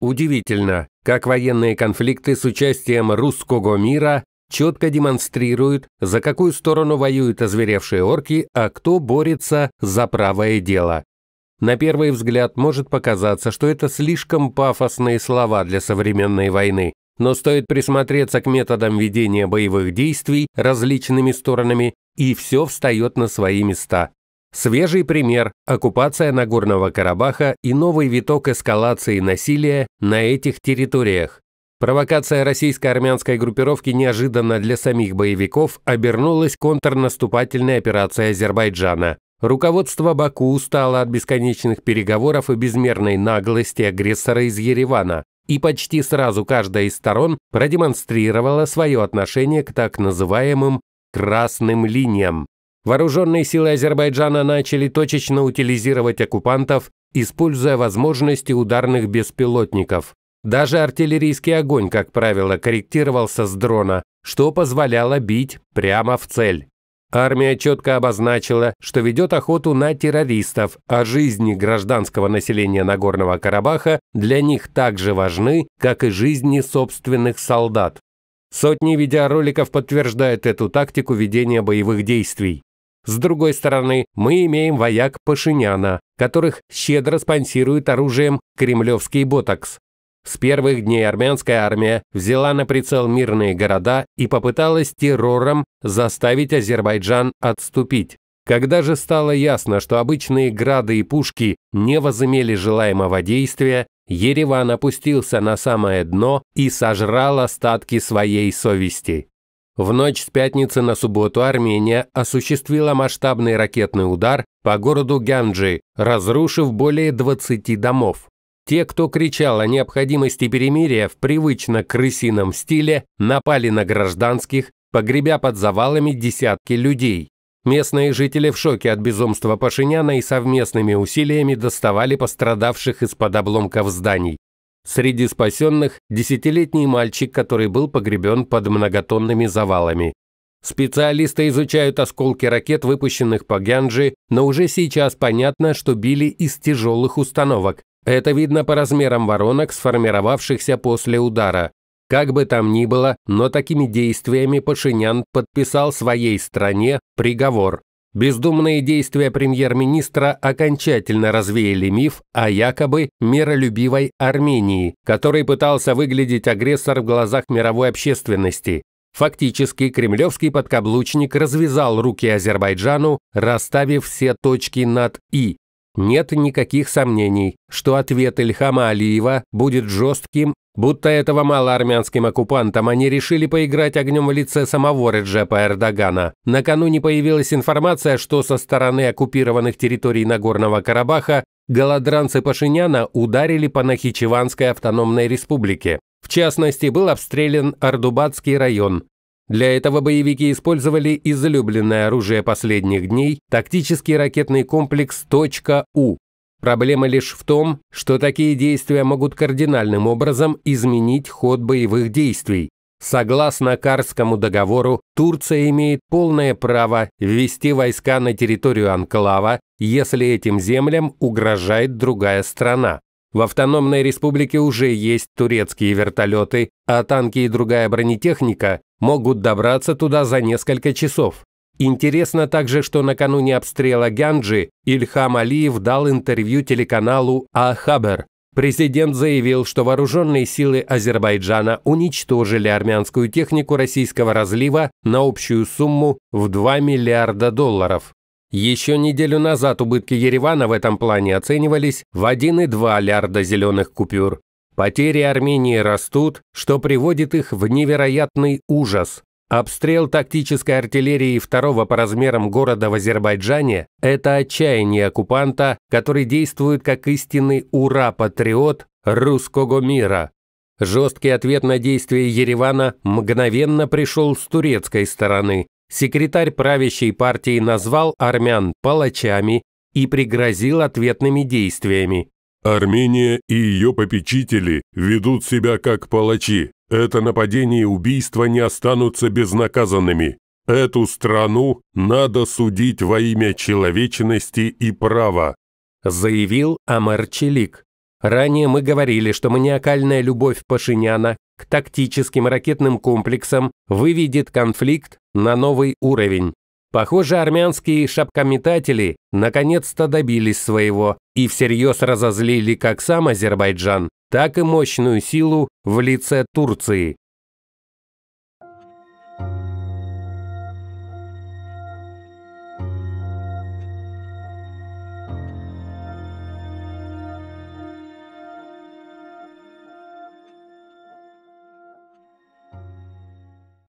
Удивительно, как военные конфликты с участием русского мира четко демонстрируют, за какую сторону воюют озверевшие орки, а кто борется за правое дело. На первый взгляд может показаться, что это слишком пафосные слова для современной войны, но стоит присмотреться к методам ведения боевых действий различными сторонами, и все встает на свои места. Свежий пример – оккупация Нагорного Карабаха и новый виток эскалации насилия на этих территориях. Провокация российско-армянской группировки неожиданно для самих боевиков обернулась контрнаступательной операцией Азербайджана. Руководство Баку устало от бесконечных переговоров и безмерной наглости агрессора из Еревана, и почти сразу каждая из сторон продемонстрировала свое отношение к так называемым «красным линиям», Вооруженные силы Азербайджана начали точечно утилизировать оккупантов, используя возможности ударных беспилотников. Даже артиллерийский огонь, как правило, корректировался с дрона, что позволяло бить прямо в цель. Армия четко обозначила, что ведет охоту на террористов, а жизни гражданского населения Нагорного Карабаха для них так же важны, как и жизни собственных солдат. Сотни видеороликов подтверждают эту тактику ведения боевых действий. С другой стороны, мы имеем вояк Пашиняна, которых щедро спонсирует оружием кремлевский ботокс. С первых дней армянская армия взяла на прицел мирные города и попыталась террором заставить Азербайджан отступить. Когда же стало ясно, что обычные грады и пушки не возымели желаемого действия, Ереван опустился на самое дно и сожрал остатки своей совести. В ночь с пятницы на субботу Армения осуществила масштабный ракетный удар по городу Гянджи, разрушив более 20 домов. Те, кто кричал о необходимости перемирия в привычно крысином стиле, напали на гражданских, погребя под завалами десятки людей. Местные жители в шоке от безумства Пашиняна и совместными усилиями доставали пострадавших из-под обломков зданий. Среди спасенных – десятилетний мальчик, который был погребен под многотонными завалами. Специалисты изучают осколки ракет, выпущенных по Гянджи, но уже сейчас понятно, что били из тяжелых установок. Это видно по размерам воронок, сформировавшихся после удара. Как бы там ни было, но такими действиями Пашинян подписал своей стране приговор. Бездумные действия премьер-министра окончательно развеяли миф о якобы миролюбивой Армении, который пытался выглядеть агрессор в глазах мировой общественности. Фактически кремлевский подкаблучник развязал руки Азербайджану, расставив все точки над «и». Нет никаких сомнений, что ответ Ильхама Алиева будет жестким Будто этого мало армянским оккупантам, они решили поиграть огнем в лице самого Реджепа Эрдогана. Накануне появилась информация, что со стороны оккупированных территорий Нагорного Карабаха голодранцы Пашиняна ударили по Нахичеванской автономной республике. В частности, был обстрелян Ардубадский район. Для этого боевики использовали излюбленное оружие последних дней – тактический ракетный комплекс «Точка-У», Проблема лишь в том, что такие действия могут кардинальным образом изменить ход боевых действий. Согласно Карскому договору, Турция имеет полное право ввести войска на территорию анклава, если этим землям угрожает другая страна. В автономной республике уже есть турецкие вертолеты, а танки и другая бронетехника могут добраться туда за несколько часов. Интересно также, что накануне обстрела Гянджи Ильхам Алиев дал интервью телеканалу «Ахабер». Президент заявил, что вооруженные силы Азербайджана уничтожили армянскую технику российского разлива на общую сумму в 2 миллиарда долларов. Еще неделю назад убытки Еревана в этом плане оценивались в 1,2 миллиарда зеленых купюр. Потери Армении растут, что приводит их в невероятный ужас. Обстрел тактической артиллерии второго по размерам города в Азербайджане – это отчаяние оккупанта, который действует как истинный ура-патриот русского мира. Жесткий ответ на действия Еревана мгновенно пришел с турецкой стороны. Секретарь правящей партии назвал армян палачами и пригрозил ответными действиями. «Армения и ее попечители ведут себя как палачи. Это нападение и убийство не останутся безнаказанными. Эту страну надо судить во имя человечности и права», заявил Амар Челик. «Ранее мы говорили, что маниакальная любовь Пашиняна к тактическим ракетным комплексам выведет конфликт на новый уровень. Похоже, армянские шапкометатели наконец-то добились своего и всерьез разозлили как сам Азербайджан, так и мощную силу в лице Турции,